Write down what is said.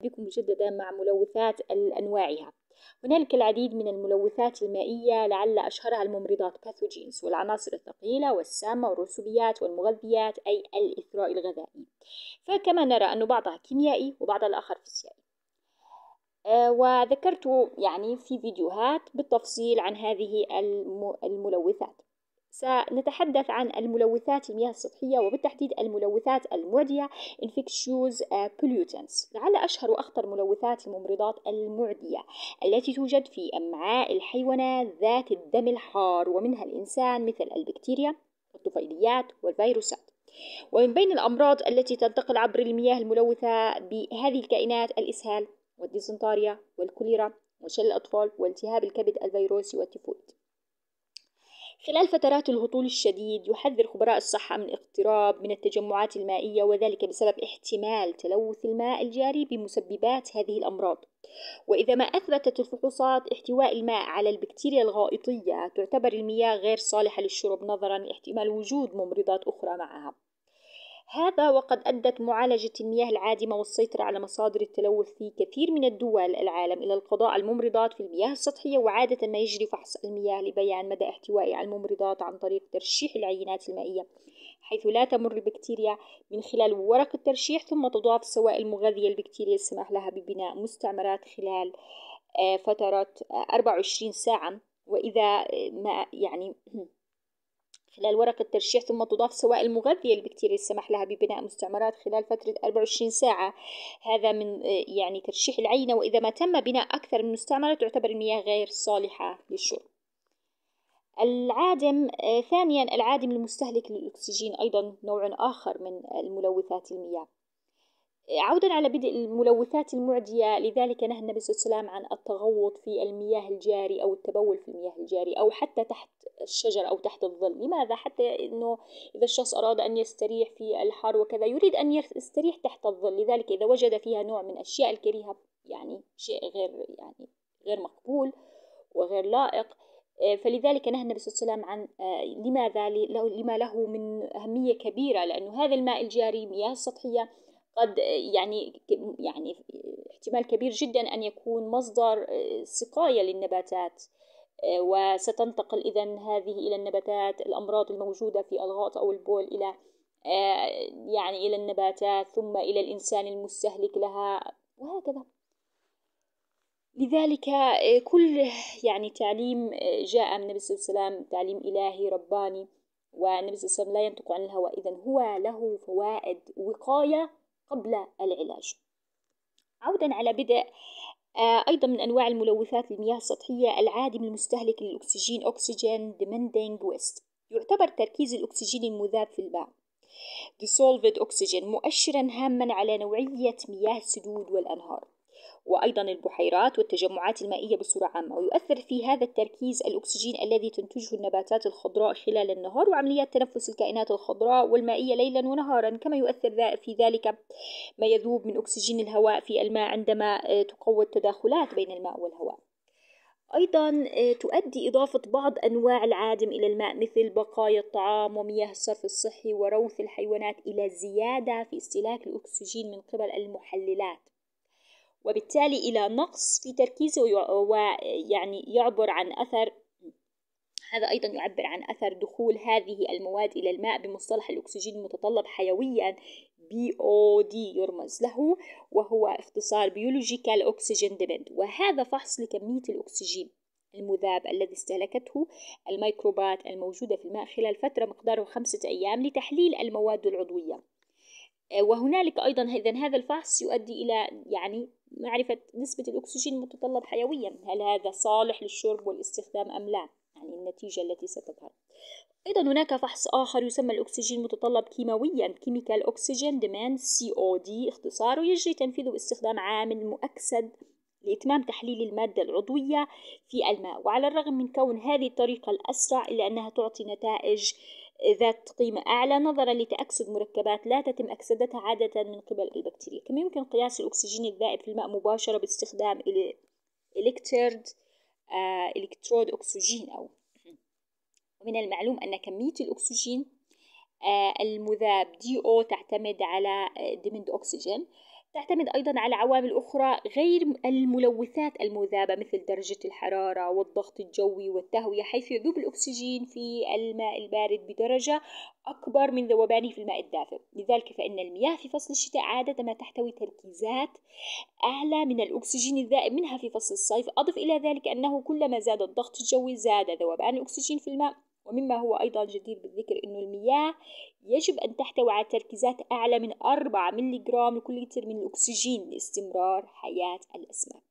بكم مجددا مع ملوثات أنواعها هنالك العديد من الملوثات المائية لعل أشهرها الممرضات باثوجينز والعناصر الثقيلة والسامة والرسوبيات والمغذيات أي الإثراء الغذائي فكما نرى أن بعضها كيميائي وبعض الآخر فيزيائي آه، وذكرت يعني في فيديوهات بالتفصيل عن هذه الملوثات سنتحدث عن الملوثات المياه السطحية وبالتحديد الملوثات المعدية infectious uh, pollutants لعل أشهر وأخطر ملوثات الممرضات المعدية التي توجد في أمعاء الحيوانات ذات الدم الحار ومنها الإنسان مثل البكتيريا والطفيليات والفيروسات ومن بين الأمراض التي تنتقل عبر المياه الملوثة بهذه الكائنات الإسهال والديسنتاريا والكوليرا وشل الأطفال والتهاب الكبد الفيروسي والتيفويد خلال فترات الهطول الشديد يحذر خبراء الصحة من اقتراب من التجمعات المائية وذلك بسبب احتمال تلوث الماء الجاري بمسببات هذه الأمراض وإذا ما أثبتت الفحوصات احتواء الماء على البكتيريا الغائطية تعتبر المياه غير صالحة للشرب نظرا لاحتمال وجود ممرضات أخرى معها هذا وقد أدت معالجة المياه العادمة والسيطرة على مصادر التلوث في كثير من الدول العالم إلى القضاء على الممرضات في المياه السطحية وعادة ما يجري فحص المياه لبيان مدى احتوائها على الممرضات عن طريق ترشيح العينات المائية حيث لا تمر البكتيريا من خلال ورق الترشيح ثم تضاف السوائل المغذية للبكتيريا السماح لها ببناء مستعمرات خلال آه، فترة 24 آه، ساعة وإذا آه، ما يعني خلال ورقة ترشيح ثم تضاف سوائل مغذية للبكتيريا السمح لها ببناء مستعمرات خلال فترة 24 ساعة هذا من آه، يعني ترشيح العينة وإذا ما تم بناء أكثر من مستعمرة تعتبر المياه غير صالحة للشرب العادم آه، ثانيا العادم المستهلك للأكسجين أيضا نوع آخر من الملوثات المياه آه، عودا على بدء الملوثات المعدية لذلك نهى النبي صلى الله عليه وسلم عن التغوط في المياه الجاري أو التبول في المياه الجاري أو حتى تحت الشجر أو تحت الظل لماذا حتى أنه إذا الشخص أراد أن يستريح في الحر وكذا يريد أن يستريح تحت الظل لذلك إذا وجد فيها نوع من الأشياء الكريهة يعني شيء غير يعني غير مقبول وغير لائق آه، فلذلك نهى النبي صلى الله عليه وسلم عن آه، لماذا لما له من أهمية كبيرة لأنه هذا الماء الجاري مياه السطحية قد آه، يعني يعني احتمال كبير جدا أن يكون مصدر سقاية للنباتات وستنتقل إذا هذه إلى النباتات الأمراض الموجودة في الغاط أو البول إلى آه، يعني إلى النباتات ثم إلى الإنسان المستهلك لها وهكذا لذلك آه، كل يعني تعليم آه، جاء من النبي صلى الله عليه وسلم تعليم إلهي رباني والنبي صلى الله عليه وسلم لا ينطق عن الهوى إذا هو له فوائد وقاية قبل العلاج عودا على بدء آه، أيضا من أنواع الملوثات المياه السطحية العادم المستهلك للأكسجين أكسجين demanding ويست يعتبر تركيز الأكسجين المذاب في الماء dissolved oxygen مؤشرا هاما على نوعية مياه السدود والأنهار وأيضا البحيرات والتجمعات المائية بصورة عامة ويؤثر في هذا التركيز الأكسجين الذي تنتجه النباتات الخضراء خلال النهار وعمليات تنفس الكائنات الخضراء والمائية ليلا ونهارا كما يؤثر في ذلك ما يذوب من أكسجين الهواء في الماء عندما آه، تقوى التداخلات بين الماء والهواء أيضا آه، تؤدي إضافة بعض أنواع العادم إلى الماء مثل بقايا الطعام ومياه الصرف الصحي وروث الحيوانات إلى زيادة في استهلاك الأكسجين من قبل المحللات وبالتالي إلى نقص في تركيزه ويعني يعبر عن أثر هذا أيضا يعبر عن أثر دخول هذه المواد إلى الماء بمصطلح الأكسجين المتطلب حيويا BOD يرمز له وهو اختصار بيولوجيكال أوكسجين ديبند وهذا فحص لكمية الأكسجين المذاب الذي استهلكته الميكروبات الموجودة في الماء خلال فترة مقداره خمسة أيام لتحليل المواد العضوية آه، وهنالك أيضا إذا هذا الفحص يؤدي إلى يعني معرفة نسبة الأكسجين المتطلب حيويا هل هذا صالح للشرب والاستخدام أم لا يعني النتيجة التي ستظهر أيضا هناك فحص آخر يسمى الأكسجين المتطلب كيماويا كيميكال اوكسجين ديماند سي او دي اختصاره يجري تنفيذه باستخدام عامل مؤكسد لإتمام تحليل المادة العضوية في الماء وعلى الرغم من كون هذه الطريقة الأسرع إلا أنها تعطي نتائج ذات قيمة أعلى نظرا لتأكسد مركبات لا تتم أكسدتها عادة من قبل البكتيريا كما يمكن قياس الأكسجين الذائب في الماء مباشرة باستخدام الإلكترد آه، إلكترود أكسجين أو ومن المعلوم أن كمية الأكسجين آه، المذاب دي أو تعتمد على ديمند آه، أكسجين تعتمد أيضا على عوامل أخرى غير الملوثات المذابة مثل درجة الحرارة والضغط الجوي والتهوية حيث يذوب الأكسجين في الماء البارد بدرجة أكبر من ذوبانه في الماء الدافئ لذلك فإن المياه في فصل الشتاء عادة ما تحتوي تركيزات أعلى من الأكسجين الذائب منها في فصل الصيف أضف إلى ذلك أنه كلما زاد الضغط الجوي زاد ذوبان الأكسجين في الماء ومما هو أيضا جدير بالذكر أن المياه يجب أن تحتوي على تركيزات أعلى من 4 ملغ لكل لتر من الأكسجين لاستمرار حياة الأسماك